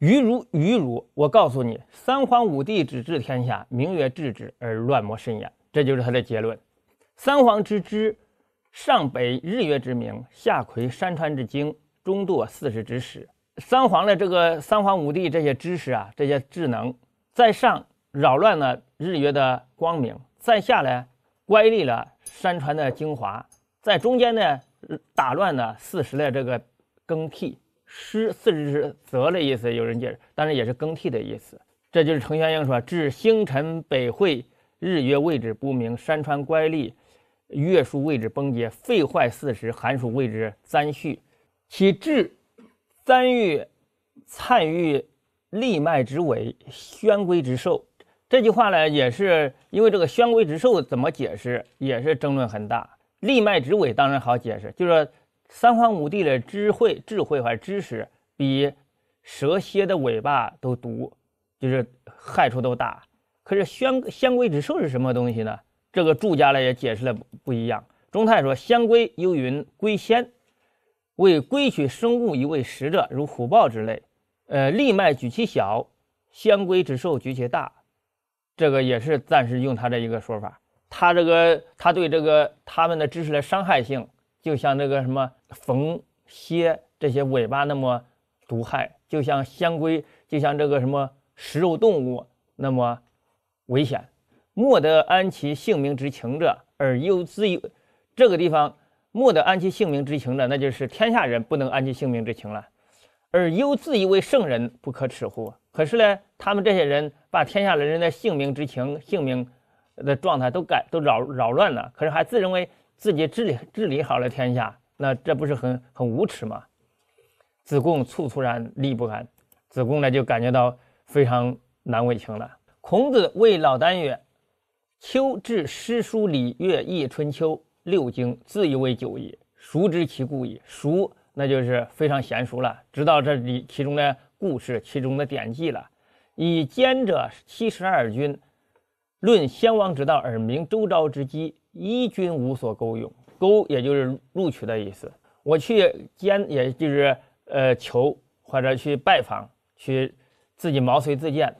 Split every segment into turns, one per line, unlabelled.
愚如愚如，我告诉你，三皇五帝只治天下，名曰治之，而乱魔甚焉。这就是他的结论。三皇之之上，北日月之明；下魁山川之精；中堕四时之始。三皇的这个三皇五帝这些知识啊，这些智能，在上扰乱了日月的光明，在下呢乖戾了山川的精华，在中间呢打乱了四时的这个更替。失四十之则的意思，有人解释，当然也是更替的意思。这就是程宣英说：“至星辰北会，日月位置不明，山川乖戾，月数位置崩竭，废坏四时，寒暑位置簪序。其至簪欲参预立脉之尾，宣归之寿。”这句话呢，也是因为这个宣归之寿怎么解释，也是争论很大。立脉之尾当然好解释，就是。三皇五帝的智慧、智慧和知识，比蛇蝎的尾巴都毒，就是害处都大。可是，仙仙龟之兽是什么东西呢？这个注家呢也解释了不一样。钟泰说：“仙龟又云，龟仙为龟取生物，以为食者，如虎豹之类。呃，力脉举其小，仙龟之兽举其大。这个也是暂时用他的一个说法。他这个他对这个他们的知识的伤害性。”就像那个什么蜂蝎这些尾巴那么毒害，就像香龟，就像这个什么食肉动物那么危险。莫得安其性命之情者，而又自有这个地方莫得安其性命之情者，那就是天下人不能安其性命之情了。而又自以为圣人不可耻乎？可是呢，他们这些人把天下人的性命之情、性命的状态都改、都扰扰乱了。可是还自认为。自己治理治理好了天下，那这不是很很无耻吗？子贡猝猝然立不安，子贡呢就感觉到非常难为情了。孔子谓老聃曰：“秋至诗书礼乐易春秋六经，自以为久矣，熟知其故矣？熟，那就是非常娴熟了，知道这里其中的故事，其中的典籍了。以兼者七十二君，论先王之道而明周朝之机。”一君无所钩用，钩也就是录取的意思。我去兼，也就是呃求或者去拜访，去自己毛遂自荐，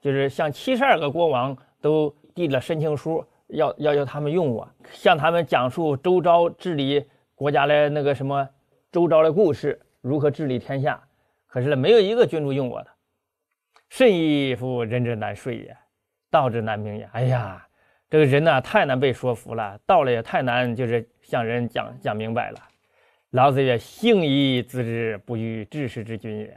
就是向七十二个国王都递了申请书，要要求他们用我，向他们讲述周昭治理国家的那个什么周昭的故事，如何治理天下。可是呢，没有一个君主用我的。甚异夫，人之难睡也，道之难明也。哎呀！这个人呢，太难被说服了；道理也太难，就是向人讲讲明白了。老子曰：“幸以知之，不欲治世之君也。”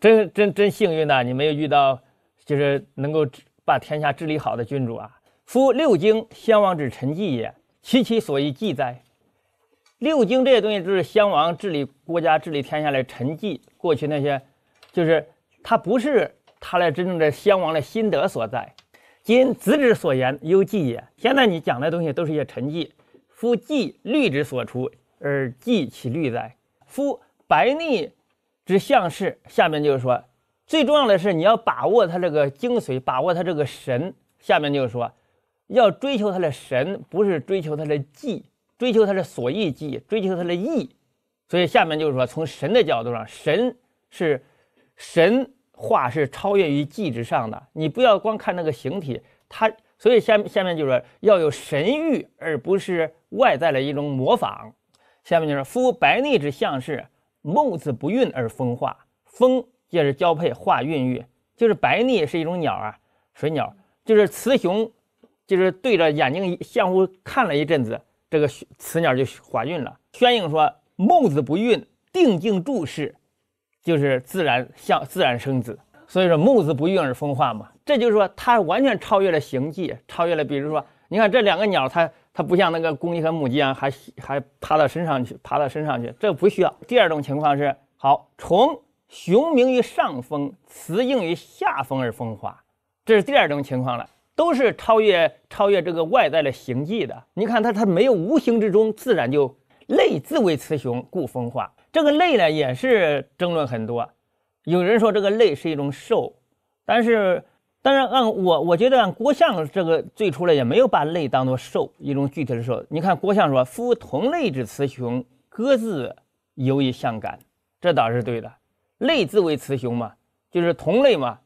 真真真幸运呐！你没有遇到就是能够把天下治理好的君主啊。夫六经，先王之臣记也，其其所以记哉？六经这些东西，就是先王治理国家、治理天下的臣记，过去那些，就是他不是他那真正的先王的心得所在。今子之所言犹记也。现在你讲的东西都是一些陈迹。夫记律之所出，而记其律哉？夫白逆之象是。下面就是说，最重要的是你要把握它这个精髓，把握它这个神。下面就是说，要追求它的神，不是追求它的记，追求它的所意记，追求它的意。所以下面就是说，从神的角度上，神是神。画是超越于技之上的，你不要光看那个形体，它所以下下面就是要有神韵，而不是外在的一种模仿。下面就是夫白内之象是孟子不孕而风化，风就是交配化孕育，就是白内是一种鸟啊，水鸟，就是雌雄，就是对着眼睛相互看了一阵子，这个雌鸟就怀孕了。宣颖说孟子不孕，定静注视。就是自然像自然生子，所以说木子不育而风化嘛。这就是说，它完全超越了形迹，超越了，比如说，你看这两个鸟，它它不像那个公鸡和母鸡啊，还还爬到身上去，爬到身上去，这不需要。第二种情况是，好，虫雄鸣于上风，雌应于下风而风化，这是第二种情况了，都是超越超越这个外在的形迹的。你看它它没有无形之中自然就类自为雌雄，故风化。这个类呢也是争论很多，有人说这个类是一种兽，但是但是按我我觉得按郭象这个最初呢也没有把类当做兽一种具体的兽。你看郭象说：“夫同类之雌雄，各自由于相感。”这倒是对的。类字为雌雄嘛，就是同类嘛。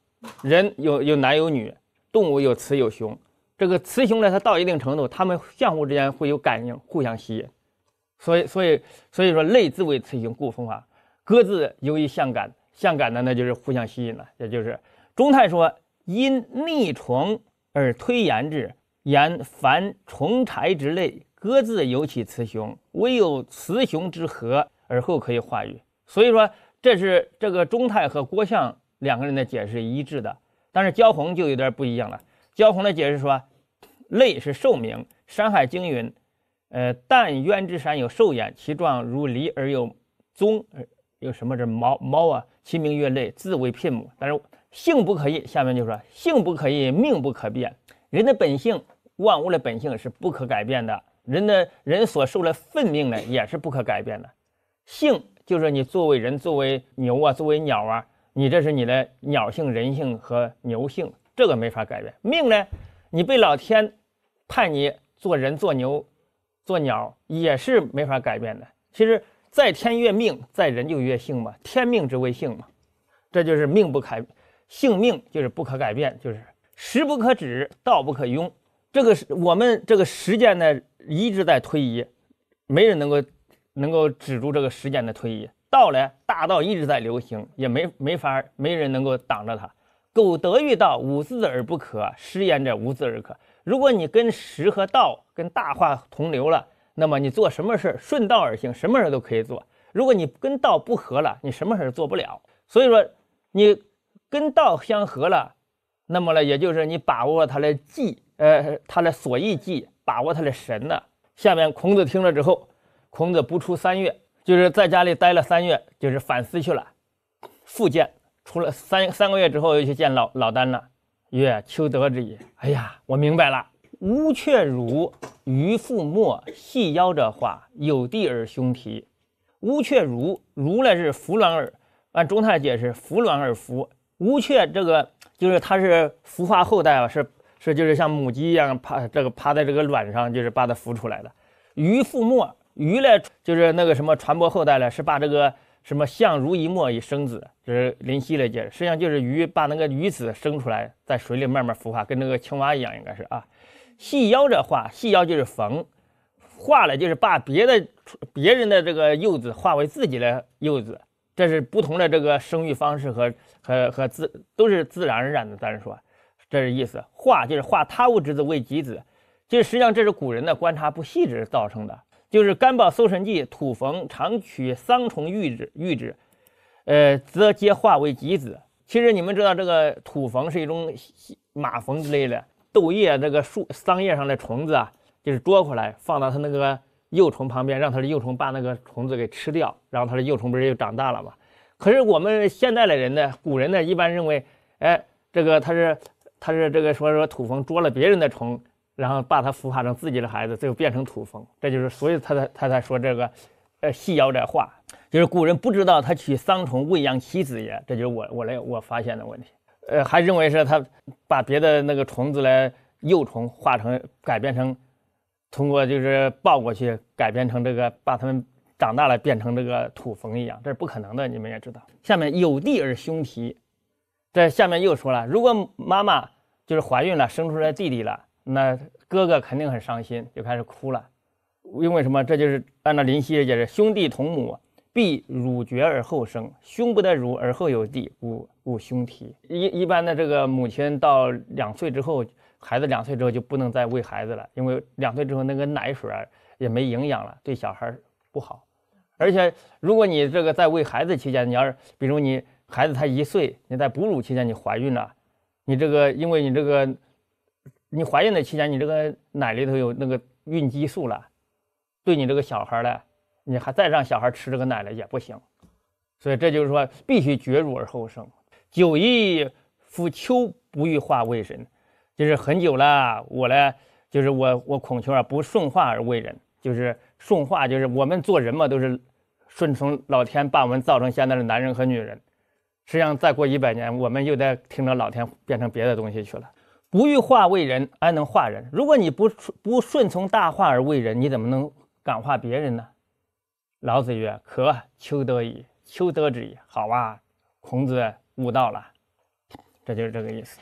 人有有男有女，动物有雌有雄。这个雌雄呢，它到一定程度，它们相互之间会有感应，互相吸引。所以，所以，所以说，类自为雌雄，固分化；，各自由于相感，相感的那就是互相吸引了，也就是钟泰说：“因逆重而推言之，言凡虫柴之类，各自有其雌雄，唯有雌雄之合，而后可以化育。”所以说，这是这个钟泰和郭象两个人的解释一致的，但是焦红就有点不一样了。焦红的解释说，类是兽名，《山海经》云。呃，但渊之山有兽焉，其状如狸而有鬃，有什么是毛毛啊？其名曰类，字为牝母。但是性不可以，下面就说性不可以，命不可变。人的本性，万物的本性是不可改变的。人的人所受的粪命呢，也是不可改变的。性就是你作为人，作为牛啊，作为鸟啊，你这是你的鸟性、人性和牛性，这个没法改变。命呢，你被老天判你做人、做牛。做鸟也是没法改变的。其实，在天越命，在人就越性嘛。天命之谓性嘛，这就是命不改，性命就是不可改变，就是时不可止，道不可拥。这个是我们这个时间呢一直在推移，没人能够能够止住这个时间的推移。道呢，大道一直在流行，也没没法，没人能够挡着它。苟得欲道，无自而不可；失言者无自而可。如果你跟时和道。跟大化同流了，那么你做什么事顺道而行，什么事都可以做。如果你跟道不合了，你什么事做不了。所以说，你跟道相合了，那么呢，也就是你把握他的计，呃，他的所意计，把握他的神呢。下面孔子听了之后，孔子不出三月，就是在家里待了三月，就是反思去了。复见，出了三三个月之后又去见老老丹了，曰：求得之矣。哎呀，我明白了。乌雀如鱼腹沫，细腰者化，有地而胸啼。乌雀如如呢是孵卵而，按中泰解释，孵卵而孵。乌雀这个就是它是孵化后代啊，是是就是像母鸡一样趴这个趴在这个卵上，就是把它孵出来的。鱼腹沫，鱼呢就是那个什么传播后代呢，是把这个什么相濡以沫以生子，就是林夕的解释，实际上就是鱼把那个鱼子生出来，在水里慢慢孵化，跟那个青蛙一样，应该是啊。细腰这画，细腰就是缝，画了就是把别的别人的这个柚子化为自己的柚子，这是不同的这个生育方式和和和自都是自然而然的。咱说，这是意思，化就是化他物之子为己子，就是实际上这是古人的观察不细致造成的。就是《甘宝搜神记》土缝常取桑虫玉指玉指，呃，则皆化为己子。其实你们知道，这个土缝是一种马逢之类的。豆叶那个树桑叶上的虫子啊，就是捉回来放到它那个幼虫旁边，让它的幼虫把那个虫子给吃掉，然后它的幼虫不是又长大了嘛？可是我们现代的人呢，古人呢一般认为，哎，这个他是他是这个说说土蜂捉了别人的虫，然后把它孵化成自己的孩子，最后变成土蜂，这就是所以他才他才说这个呃细谣这话，就是古人不知道他取桑虫喂养其子也，这就是我我来我发现的问题。呃，还认为是他把别的那个虫子来幼虫化成改变成，通过就是抱过去改变成这个，把它们长大了变成这个土蜂一样，这是不可能的，你们也知道。下面有弟而兄啼，在下面又说了，如果妈妈就是怀孕了生出来弟弟了，那哥哥肯定很伤心，就开始哭了，因为什么？这就是按照林夕的解释，兄弟同母。必乳绝而后生，胸不得乳而后有弟，勿无胸体。一一般的这个母亲到两岁之后，孩子两岁之后就不能再喂孩子了，因为两岁之后那个奶水也没营养了，对小孩不好。而且如果你这个在喂孩子期间，你要是比如你孩子才一岁，你在哺乳期间你怀孕了，你这个因为你这个你怀孕的期间，你这个奶里头有那个孕激素了，对你这个小孩呢。你还再让小孩吃这个奶了也不行，所以这就是说必须绝乳而后生。久矣，夫秋不欲化为人，就是很久了。我呢，就是我我孔丘啊，不顺化而为人，就是顺化，就是我们做人嘛，都是顺从老天把我们造成现在的男人和女人。实际上，再过一百年，我们又得听着老天变成别的东西去了。不欲化为人，安能化人？如果你不不顺从大化而为人，你怎么能感化别人呢？老子曰：“可求得矣，求得之矣。”好啊，孔子悟道了，这就是这个意思。